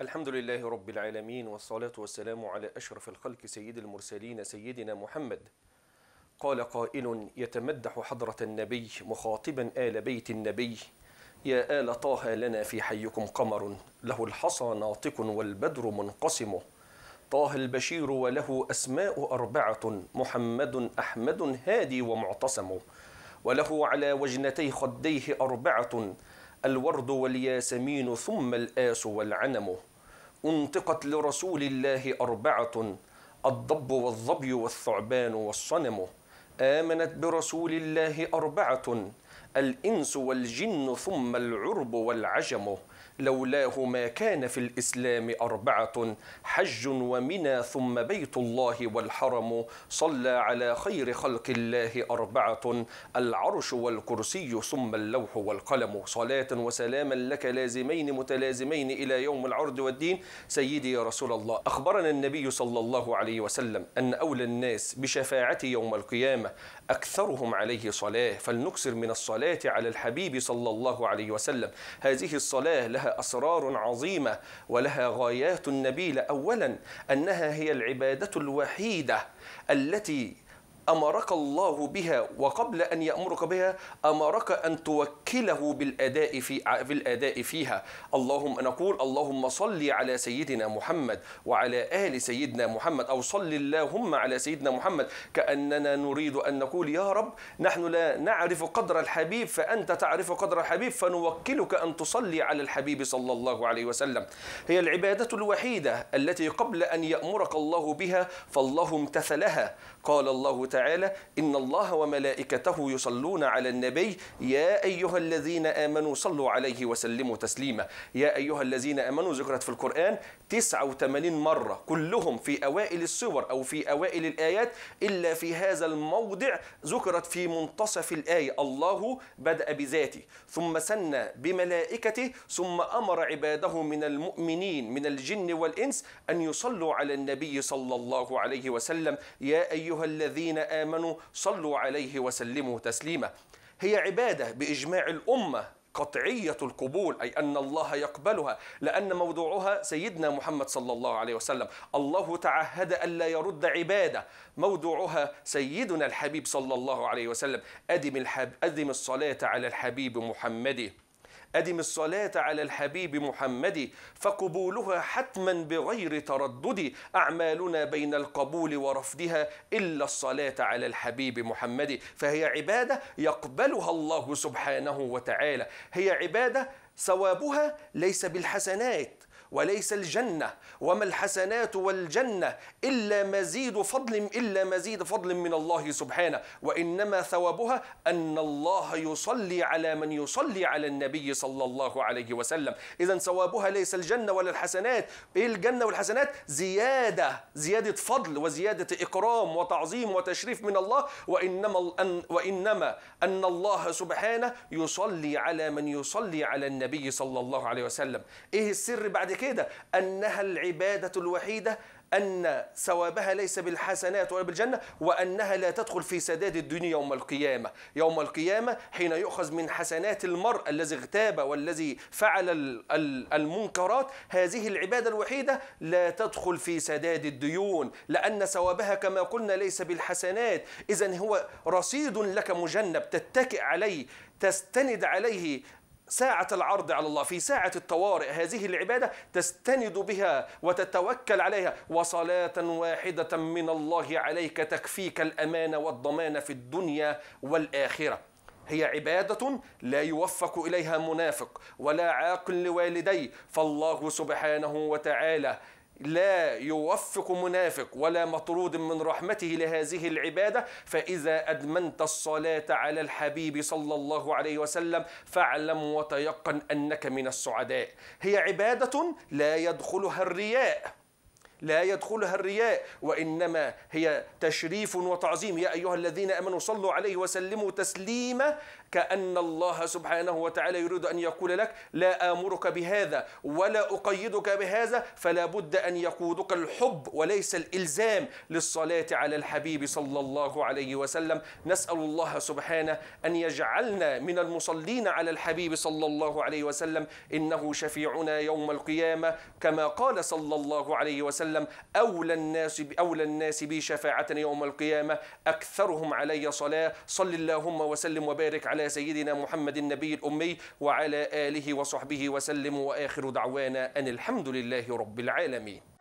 الحمد لله رب العالمين والصلاة والسلام على أشرف الخلق سيد المرسلين سيدنا محمد قال قائل يتمدح حضرة النبي مخاطبا آل بيت النبي يا آل طه لنا في حيكم قمر له الحصى ناطق والبدر منقسم طه البشير وله أسماء أربعة محمد أحمد هادي ومعتصم وله على وجنتي خديه أربعة الورد والياسمين ثم الآس والعنم أنطقت لرسول الله أربعة الضب والظبي والثعبان والصنم آمنت برسول الله أربعة الإنس والجن ثم العرب والعجم لولاه ما كان في الإسلام أربعة حج ومنى ثم بيت الله والحرم صلى على خير خلق الله أربعة العرش والكرسي ثم اللوح والقلم صلاة وسلاما لك لازمين متلازمين إلى يوم العرض والدين سيدي يا رسول الله أخبرنا النبي صلى الله عليه وسلم أن أولى الناس بشفاعته يوم القيامة أكثرهم عليه صلاة فلنكسر من الصلاة الصلاة على الحبيب صلى الله عليه وسلم هذه الصلاة لها أسرار عظيمة ولها غايات نبيلة أولا أنها هي العبادة الوحيدة التي امرك الله بها وقبل ان يامرك بها امرك ان توكله بالاداء في بالاداء فيها اللهم نقول اللهم صل على سيدنا محمد وعلى ال سيدنا محمد او صل اللهم على سيدنا محمد كاننا نريد ان نقول يا رب نحن لا نعرف قدر الحبيب فانت تعرف قدر الحبيب فنوكلك ان تصلي على الحبيب صلى الله عليه وسلم هي العباده الوحيده التي قبل ان يامرك الله بها فالله امتثلها قال الله وتعالى إن الله وملائكته يصلون على النبي يا أيها الذين آمنوا صلوا عليه وسلموا تسليما يا أيها الذين آمنوا ذكرت في القرآن 89 مرة كلهم في أوائل السور أو في أوائل الآيات إلا في هذا الموضع ذكرت في منتصف الآية الله بدأ بذاته ثم سن بملائكته ثم أمر عباده من المؤمنين من الجن والإنس أن يصلوا على النبي صلى الله عليه وسلم يا أيها الذين آمنوا صلوا عليه وسلموا تسليما هي عبادة بإجماع الأمة قطعية القبول أي أن الله يقبلها لأن موضوعها سيدنا محمد صلى الله عليه وسلم الله تعهد ألا يرد عبادة موضوعها سيدنا الحبيب صلى الله عليه وسلم أدم, الحب أدم الصلاة على الحبيب محمد أدم الصلاة على الحبيب محمد فقبولها حتما بغير تردد أعمالنا بين القبول ورفضها إلا الصلاة على الحبيب محمد فهي عبادة يقبلها الله سبحانه وتعالى هي عبادة ثوابها ليس بالحسنات وليس الجنة وما الحسنات والجنة إلا مزيد فضل إلا مزيد فضل من الله سبحانه وإنما ثوابها أن الله يصلي على من يصلي على النبي صلى الله عليه وسلم إذا ثوابها ليس الجنة ولا الحسنات إيه الجنة والحسنات زيادة زيادة فضل وزيادة إكرام وتعظيم وتشريف من الله وإنما أن وإنما أن الله سبحانه يصلي على من يصلي على النبي صلى الله عليه وسلم إيه السر بعد كده كده أنها العبادة الوحيدة أن ثوابها ليس بالحسنات ولا بالجنة وأنها لا تدخل في سداد الدنيا يوم القيامة يوم القيامة حين يؤخذ من حسنات المرء الذي اغتاب والذي فعل المنكرات هذه العبادة الوحيدة لا تدخل في سداد الديون لأن ثوابها كما قلنا ليس بالحسنات إذا هو رصيد لك مجنب تتكئ عليه تستند عليه ساعة العرض على الله في ساعة الطوارئ هذه العبادة تستند بها وتتوكل عليها وصلاة واحدة من الله عليك تكفيك الأمان والضمان في الدنيا والآخرة هي عبادة لا يوفق إليها منافق ولا عاق لوالديه فالله سبحانه وتعالى لا يوفق منافق ولا مطرود من رحمته لهذه العباده فاذا ادمنت الصلاه على الحبيب صلى الله عليه وسلم فاعلم وتيقن انك من السعداء هي عباده لا يدخلها الرياء لا يدخلها الرياء وإنما هي تشريف وتعظيم يا أيها الذين آمنوا صلوا عليه وسلموا تسليما كأن الله سبحانه وتعالى يريد أن يقول لك لا آمرك بهذا ولا أقيدك بهذا فلا بد أن يقودك الحب وليس الإلزام للصلاة على الحبيب صلى الله عليه وسلم نسأل الله سبحانه أن يجعلنا من المصلين على الحبيب صلى الله عليه وسلم إنه شفيعنا يوم القيامة كما قال صلى الله عليه وسلم وسلم أولى الناس أولى الناس بي شفاعة يوم القيامة أكثرهم علي صلاة صل اللهم وسلم وبارك على سيدنا محمد النبي الأمي وعلى آله وصحبه وسلم وآخر دعوانا أن الحمد لله رب العالمين